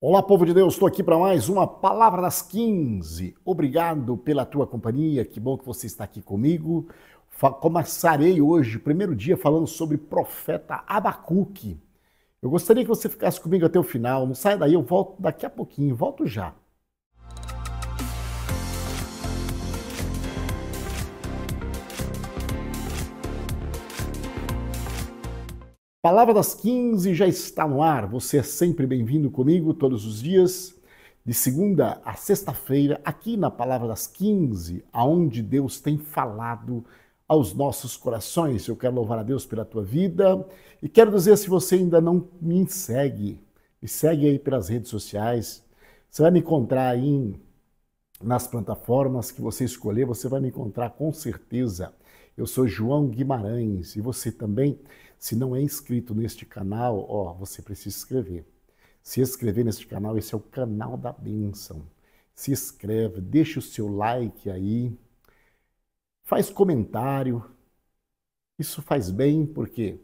Olá, povo de Deus, estou aqui para mais uma Palavra das 15. Obrigado pela tua companhia, que bom que você está aqui comigo. Começarei hoje, primeiro dia, falando sobre profeta Abacuque. Eu gostaria que você ficasse comigo até o final, não saia daí, eu volto daqui a pouquinho, volto já. Palavra das 15 já está no ar. Você é sempre bem-vindo comigo todos os dias, de segunda a sexta-feira, aqui na Palavra das 15, aonde Deus tem falado aos nossos corações. Eu quero louvar a Deus pela tua vida e quero dizer se você ainda não me segue, me segue aí pelas redes sociais. Você vai me encontrar aí nas plataformas que você escolher, você vai me encontrar com certeza. Eu sou João Guimarães e você também se não é inscrito neste canal, ó, você precisa se inscrever. Se inscrever neste canal, esse é o canal da bênção. Se inscreve, deixa o seu like aí, faz comentário. Isso faz bem porque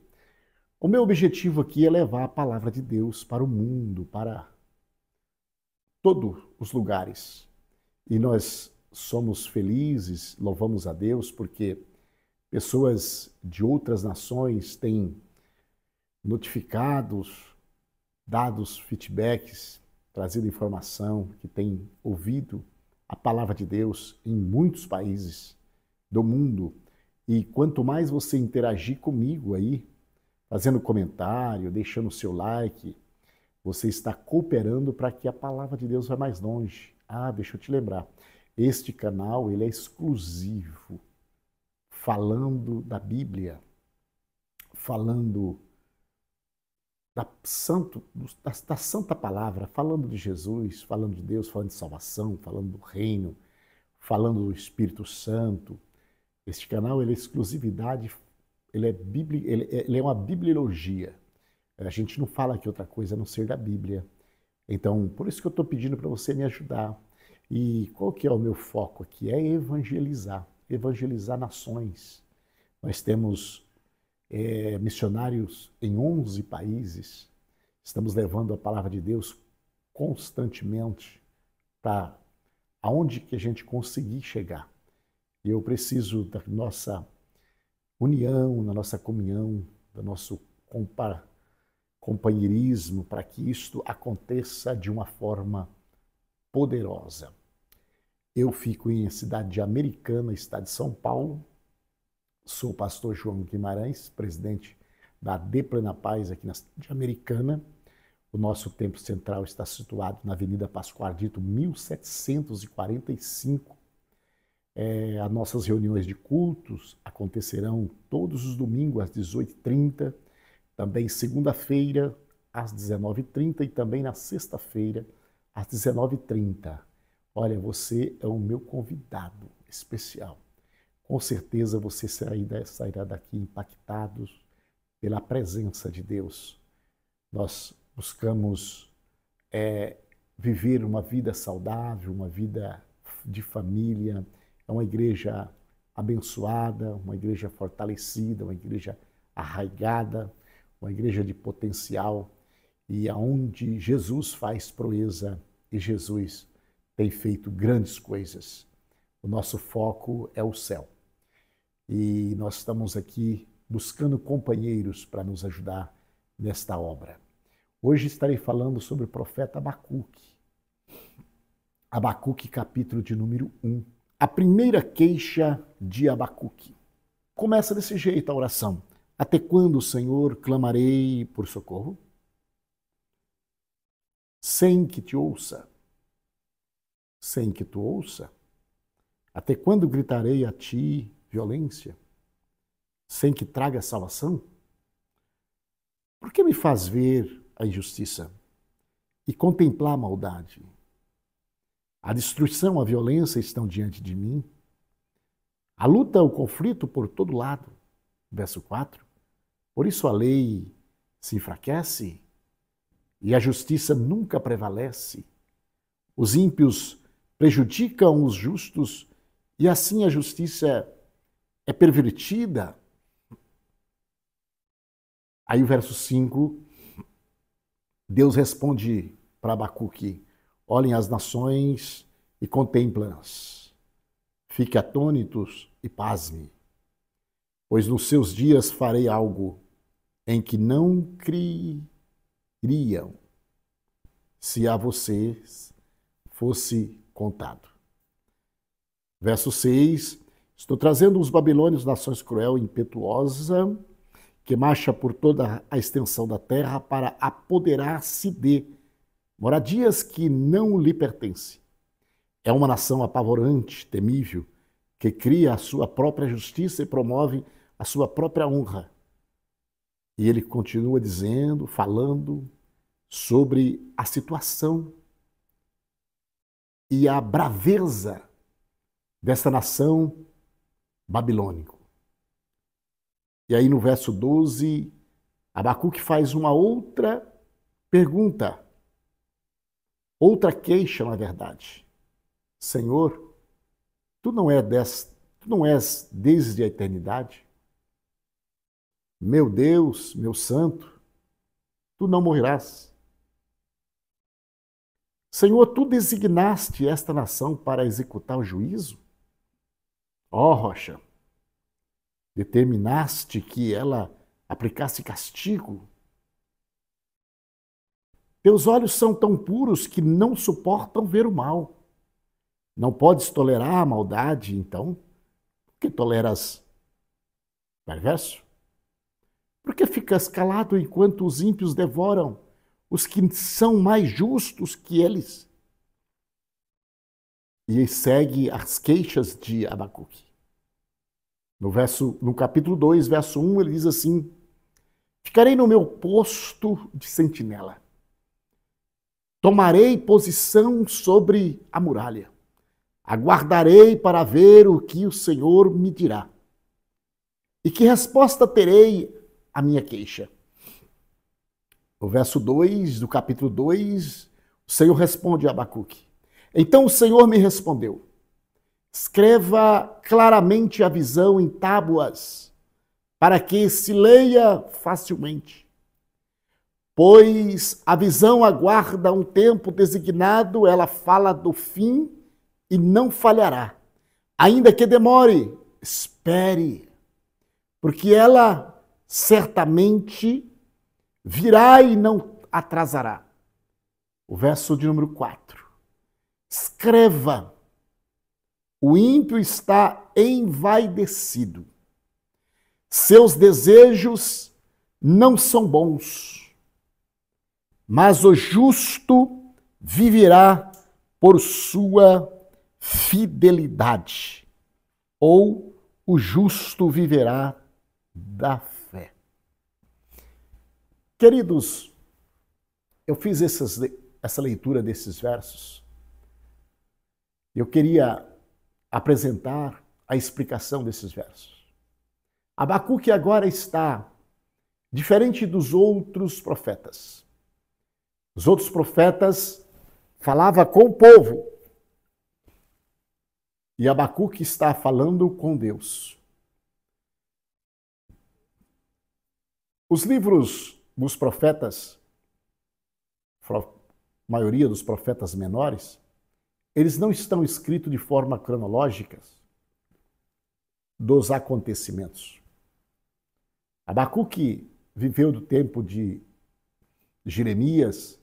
o meu objetivo aqui é levar a palavra de Deus para o mundo, para todos os lugares. E nós somos felizes, louvamos a Deus porque Pessoas de outras nações têm notificados, dados feedbacks, trazido informação, que têm ouvido a palavra de Deus em muitos países do mundo. E quanto mais você interagir comigo aí, fazendo comentário, deixando o seu like, você está cooperando para que a palavra de Deus vá mais longe. Ah, deixa eu te lembrar, este canal ele é exclusivo falando da Bíblia, falando da, santo, da, da, santa palavra, falando de Jesus, falando de Deus, falando de salvação, falando do reino, falando do Espírito Santo. Este canal ele é exclusividade, ele é, bibli, ele, ele é uma bibliologia. A gente não fala aqui outra coisa a não ser da Bíblia. Então, por isso que eu estou pedindo para você me ajudar. E qual que é o meu foco aqui? É evangelizar evangelizar nações. Nós temos é, missionários em 11 países. Estamos levando a palavra de Deus constantemente para aonde que a gente conseguir chegar. Eu preciso da nossa união, da nossa comunhão, do nosso companheirismo para que isto aconteça de uma forma poderosa. Eu fico em cidade de Americana, estado de São Paulo. Sou o pastor João Guimarães, presidente da De Plena Paz aqui na cidade de Americana. O nosso templo central está situado na Avenida Pascoal Dito, 1745. É, as nossas reuniões de cultos acontecerão todos os domingos às 18h30, também segunda-feira às 19h30 e também na sexta-feira às 19h30. Olha, você é o meu convidado especial. Com certeza você sairá daqui impactado pela presença de Deus. Nós buscamos é, viver uma vida saudável, uma vida de família. É uma igreja abençoada, uma igreja fortalecida, uma igreja arraigada, uma igreja de potencial e aonde Jesus faz proeza e Jesus tem feito grandes coisas. O nosso foco é o céu. E nós estamos aqui buscando companheiros para nos ajudar nesta obra. Hoje estarei falando sobre o profeta Abacuque. Abacuque, capítulo de número 1. A primeira queixa de Abacuque. Começa desse jeito a oração. Até quando, Senhor, clamarei por socorro? Sem que te ouça sem que tu ouça? Até quando gritarei a ti violência, sem que traga salvação? Por que me faz ver a injustiça e contemplar a maldade? A destruição, a violência estão diante de mim. A luta, o conflito por todo lado. Verso 4. Por isso a lei se enfraquece e a justiça nunca prevalece. Os ímpios prejudicam os justos e assim a justiça é pervertida. Aí o verso 5, Deus responde para Abacuque: Olhem as nações e contemplam-as. Fique atônitos e pasme, pois nos seus dias farei algo em que não criam se a vocês fosse contado. Verso 6: Estou trazendo os babilônios, nações cruel e impetuosa, que marcha por toda a extensão da terra para apoderar-se de moradias que não lhe pertencem. É uma nação apavorante, temível, que cria a sua própria justiça e promove a sua própria honra. E ele continua dizendo, falando sobre a situação e a braveza dessa nação babilônica. E aí no verso 12, Abacuque faz uma outra pergunta, outra queixa, na verdade. Senhor, tu não, é des, tu não és desde a eternidade? Meu Deus, meu santo, tu não morrerás. Senhor, tu designaste esta nação para executar o juízo? Ó oh, rocha, determinaste que ela aplicasse castigo? Teus olhos são tão puros que não suportam ver o mal. Não podes tolerar a maldade, então? Por que toleras perverso? Por que ficas calado enquanto os ímpios devoram os que são mais justos que eles. E segue as queixas de Abacuque. No, verso, no capítulo 2, verso 1, ele diz assim: Ficarei no meu posto de sentinela. Tomarei posição sobre a muralha. Aguardarei para ver o que o Senhor me dirá. E que resposta terei à minha queixa? O verso 2 do capítulo 2, o Senhor responde a Abacuque. Então o Senhor me respondeu: Escreva claramente a visão em tábuas, para que se leia facilmente. Pois a visão aguarda um tempo designado, ela fala do fim e não falhará. Ainda que demore, espere, porque ela certamente virá e não atrasará. O verso de número 4. Escreva: O ímpio está envaidecido. Seus desejos não são bons, mas o justo viverá por sua fidelidade, ou o justo viverá da Queridos, eu fiz essas, essa leitura desses versos. Eu queria apresentar a explicação desses versos. Abacuque agora está diferente dos outros profetas. Os outros profetas falava com o povo. E Abacuque está falando com Deus. Os livros nos profetas, a maioria dos profetas menores, eles não estão escritos de forma cronológica dos acontecimentos. Abacuque viveu do tempo de Jeremias,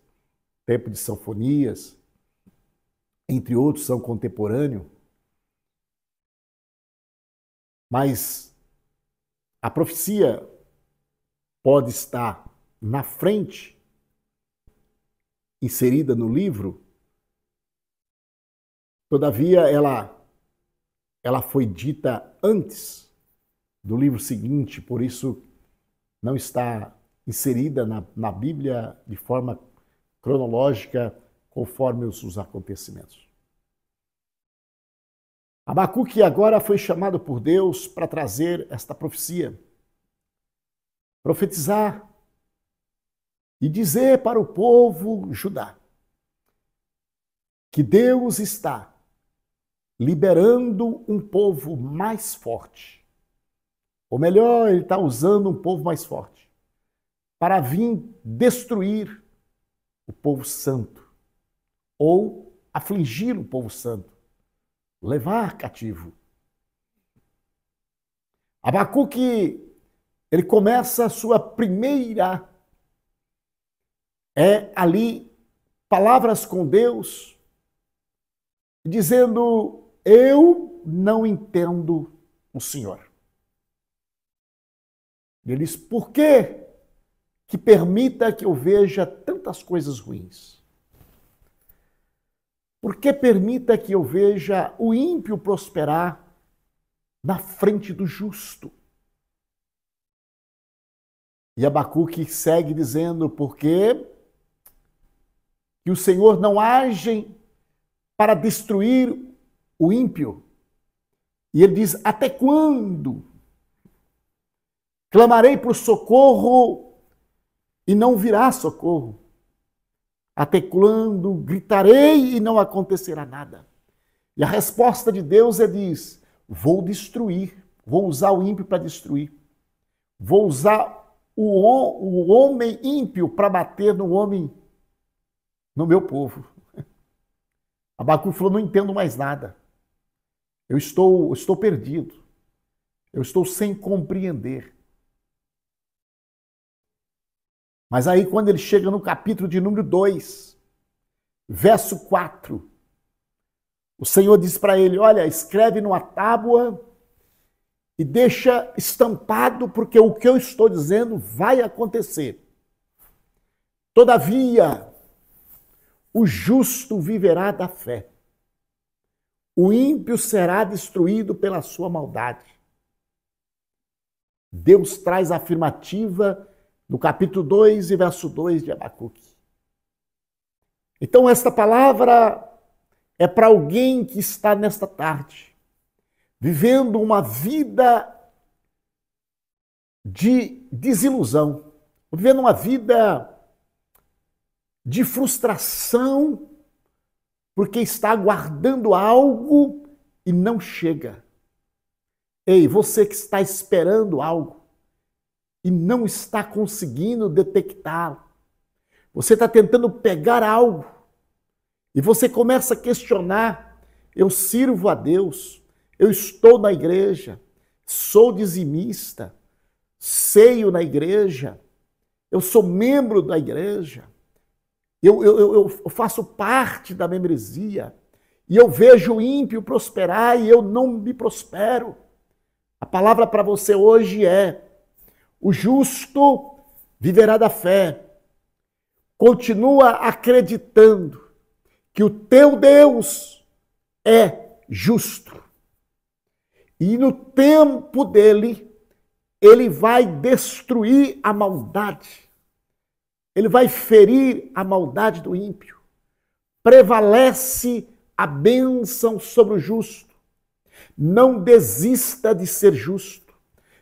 tempo de Sanfonias, entre outros são contemporâneo. Mas a profecia pode estar na frente, inserida no livro, todavia ela, ela foi dita antes do livro seguinte, por isso não está inserida na, na Bíblia de forma cronológica, conforme os, os acontecimentos. Abacuque agora foi chamado por Deus para trazer esta profecia, profetizar e dizer para o povo Judá que Deus está liberando um povo mais forte. Ou melhor, ele está usando um povo mais forte para vir destruir o povo santo ou afligir o povo santo, levar cativo. Abacuque, ele começa a sua primeira é ali palavras com Deus, dizendo: Eu não entendo o Senhor. Ele diz: Por que que permita que eu veja tantas coisas ruins? Por que permita que eu veja o ímpio prosperar na frente do justo? E Abacuque segue dizendo: Porque que o Senhor não age para destruir o ímpio. E ele diz: Até quando? Clamarei por socorro e não virá socorro. Até quando gritarei e não acontecerá nada? E a resposta de Deus é diz: Vou destruir, vou usar o ímpio para destruir. Vou usar o, o homem ímpio para bater no homem no meu povo. Abacu falou: não entendo mais nada. Eu estou, estou perdido. Eu estou sem compreender. Mas aí, quando ele chega no capítulo de número 2, verso 4, o Senhor diz para ele: Olha, escreve numa tábua e deixa estampado, porque o que eu estou dizendo vai acontecer. Todavia, o justo viverá da fé. O ímpio será destruído pela sua maldade. Deus traz a afirmativa no capítulo 2 e verso 2 de Abacuque. Então, esta palavra é para alguém que está nesta tarde, vivendo uma vida de desilusão, vivendo uma vida de frustração, porque está aguardando algo e não chega. Ei, você que está esperando algo e não está conseguindo detectá-lo, você está tentando pegar algo e você começa a questionar: eu sirvo a Deus, eu estou na igreja, sou dizimista, Seio na igreja, eu sou membro da igreja eu, eu, eu faço parte da membresia. E eu vejo o ímpio prosperar e eu não me prospero. A palavra para você hoje é: o justo viverá da fé. Continua acreditando que o teu Deus é justo. E no tempo dele, ele vai destruir a maldade. Ele vai ferir a maldade do ímpio. Prevalece a bênção sobre o justo. Não desista de ser justo.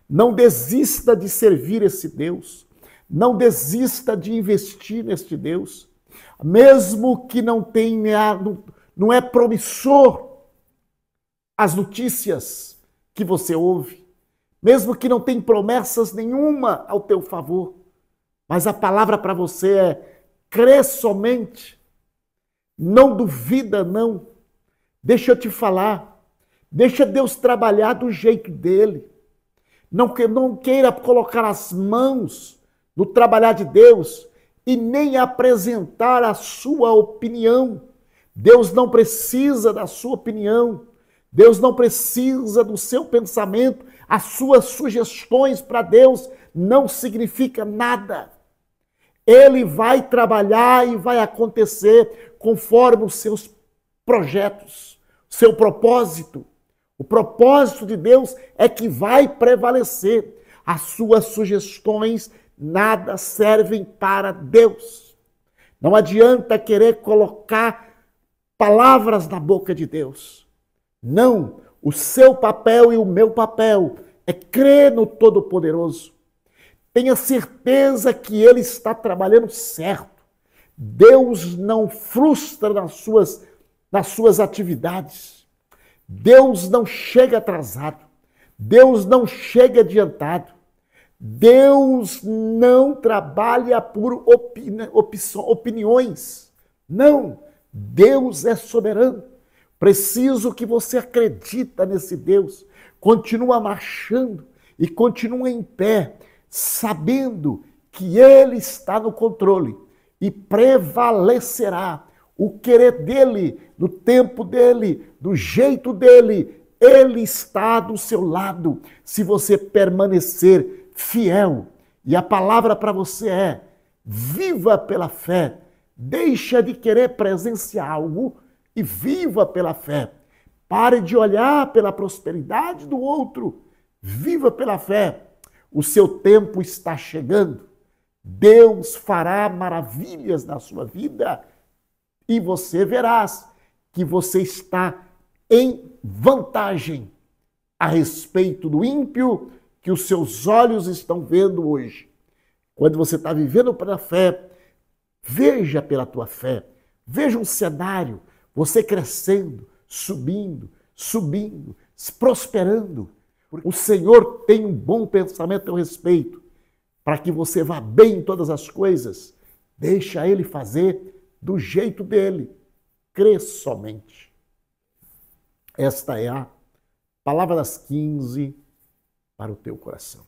Não desista de servir esse Deus. Não desista de investir neste Deus. Mesmo que não tenha, não é promissor as notícias que você ouve, mesmo que não tenha promessas nenhuma ao teu favor, mas a palavra para você é: crê somente. Não duvida, não. Deixa eu te falar. Deixa Deus trabalhar do jeito dele. Não, que, não queira colocar as mãos no trabalhar de Deus e nem apresentar a sua opinião. Deus não precisa da sua opinião. Deus não precisa do seu pensamento. As suas sugestões para Deus não significa nada. Ele vai trabalhar e vai acontecer conforme os seus projetos, seu propósito. O propósito de Deus é que vai prevalecer. As suas sugestões nada servem para Deus. Não adianta querer colocar palavras na boca de Deus. Não, o seu papel e o meu papel é crer no Todo-Poderoso, Tenha certeza que Ele está trabalhando certo. Deus não frustra nas suas, nas suas atividades. Deus não chega atrasado. Deus não chega adiantado. Deus não trabalha por opini opiniões. Não. Deus é soberano. Preciso que você acredita nesse Deus. Continua marchando e continua em pé sabendo que Ele está no controle e prevalecerá o querer dele, do tempo dele, do jeito dele. Ele está do seu lado se você permanecer fiel. E a palavra para você é: viva pela fé. Deixa de querer presenciar algo e viva pela fé. Pare de olhar pela prosperidade do outro. Viva pela fé o seu tempo está chegando. Deus fará maravilhas na sua vida e você verás que você está em vantagem a respeito do ímpio que os seus olhos estão vendo hoje. Quando você está vivendo pela fé, veja pela tua fé, veja um cenário, você crescendo, subindo, subindo, prosperando o Senhor tem um bom pensamento a respeito, para que você vá bem em todas as coisas. Deixa ele fazer do jeito dele. Crê somente. Esta é a palavra das 15 para o teu coração.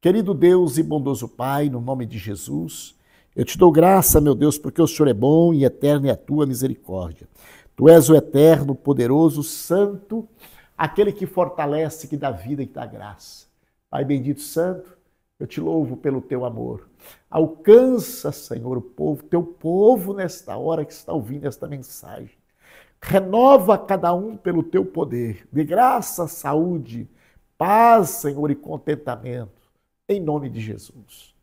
Querido Deus e bondoso Pai, no nome de Jesus, eu te dou graça, meu Deus, porque o Senhor é bom e eterna é a tua misericórdia. Tu és o eterno, poderoso, santo aquele que fortalece, que dá vida e que dá graça. Pai bendito santo, eu te louvo pelo teu amor. Alcança, Senhor, o povo, teu povo nesta hora que está ouvindo esta mensagem. Renova cada um pelo teu poder. De graça, saúde, paz, Senhor, e contentamento. Em nome de Jesus.